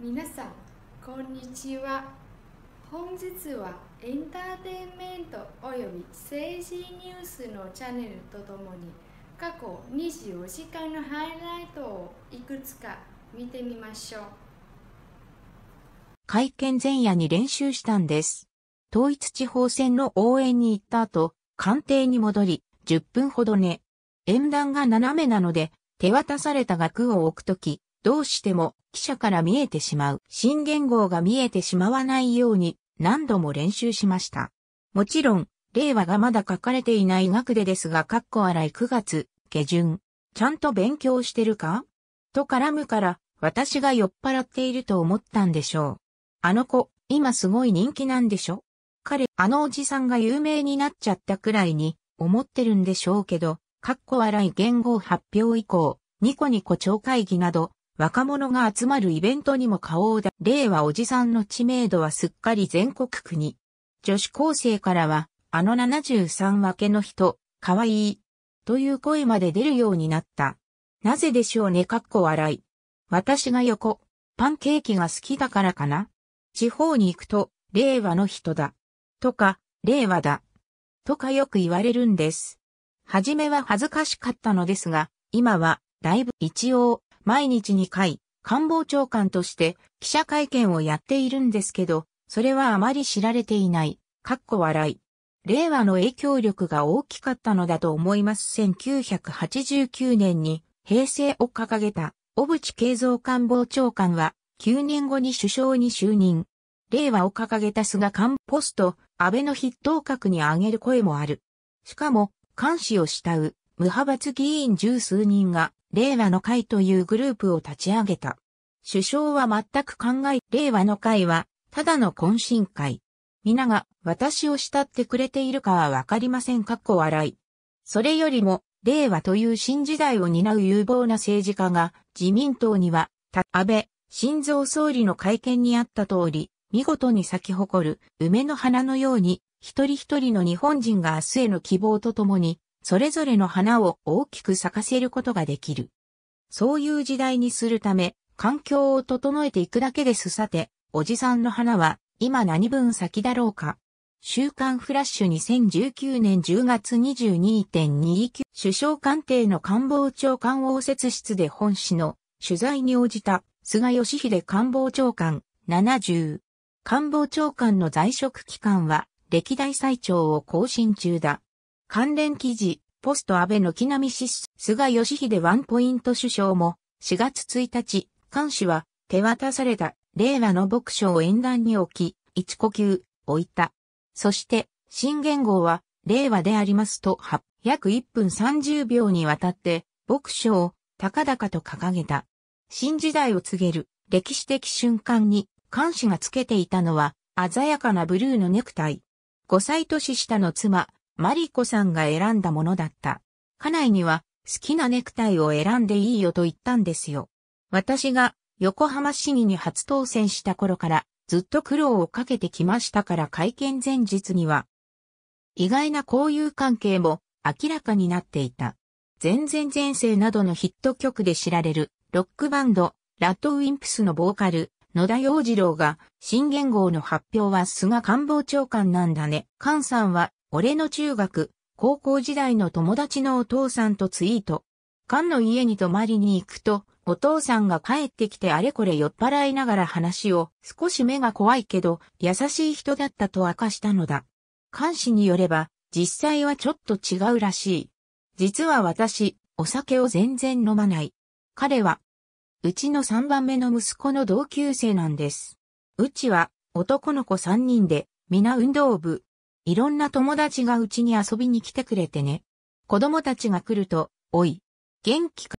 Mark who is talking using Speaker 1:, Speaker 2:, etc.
Speaker 1: 皆さんこんにちは本日はエンターテインメントおよび政治ニュースのチャンネルとともに過去24時間のハイライトをいくつか見てみましょう会見前夜に練習したんです統一地方選の応援に行った後官邸に戻り10分ほど寝演壇が斜めなので手渡された額を置くとき、どうしても記者から見えてしまう新元号が見えてしまわないように何度も練習しました。もちろん、令和がまだ書かれていない額でですが、かっこ洗い9月、下旬。ちゃんと勉強してるかと絡むから、私が酔っ払っていると思ったんでしょう。あの子、今すごい人気なんでしょ彼、あのおじさんが有名になっちゃったくらいに思ってるんでしょうけど、かっこ笑い言語発表以降、ニコニコ超会議など、若者が集まるイベントにも顔を出、令和おじさんの知名度はすっかり全国区に。女子高生からは、あの73分けの人、かわいい、という声まで出るようになった。なぜでしょうねかっこ笑い。私が横、パンケーキが好きだからかな。地方に行くと、令和の人だ。とか、令和だ。とかよく言われるんです。はじめは恥ずかしかったのですが、今は、だいぶ一応、毎日2回、官房長官として記者会見をやっているんですけど、それはあまり知られていない。かっこ笑い。令和の影響力が大きかったのだと思います。1989年に平成を掲げた小渕慶三官房長官は9年後に首相に就任。令和を掲げた菅官ポスト、安倍の筆頭格に挙げる声もある。しかも、監視を慕う無派閥議員十数人が令和の会というグループを立ち上げた。首相は全く考え、令和の会は、ただの懇親会。皆が私を慕ってくれているかはわかりません。かっこ笑い。それよりも、令和という新時代を担う有望な政治家が、自民党には、安倍、晋三総理の会見にあった通り、見事に咲き誇る梅の花のように、一人一人の日本人が明日への希望とともに、それぞれの花を大きく咲かせることができる。そういう時代にするため、環境を整えていくだけですさて、おじさんの花は今何分先だろうか。週刊フラッシュ2019年10月22.29首相官邸の官房長官応接室で本市の取材に応じた菅義偉官房長官70官房長官の在職期間は歴代最長を更新中だ。関連記事、ポスト安倍の木並シス、菅義偉ワンポイント首相も、4月1日、菅氏は、手渡された、令和の牧書を演壇に置き、一呼吸、置いた。そして、新元号は、令和でありますと、約1分30秒にわたって、牧書を、高々と掲げた。新時代を告げる、歴史的瞬間に、菅氏がつけていたのは、鮮やかなブルーのネクタイ。5歳年下の妻、マリコさんが選んだものだった。家内には好きなネクタイを選んでいいよと言ったんですよ。私が横浜市議に初当選した頃からずっと苦労をかけてきましたから会見前日には意外な交友関係も明らかになっていた。全然前世などのヒット曲で知られるロックバンドラッドウィンプスのボーカル野田洋次郎が新元号の発表は菅官房長官なんだね。菅さんは俺の中学、高校時代の友達のお父さんとツイート。菅の家に泊まりに行くと、お父さんが帰ってきてあれこれ酔っ払いながら話を、少し目が怖いけど、優しい人だったと明かしたのだ。菅氏によれば、実際はちょっと違うらしい。実は私、お酒を全然飲まない。彼は、うちの3番目の息子の同級生なんです。うちは、男の子3人で、皆運動部、いろんな友達がうちに遊びに来てくれてね。子供たちが来ると、おい、元気か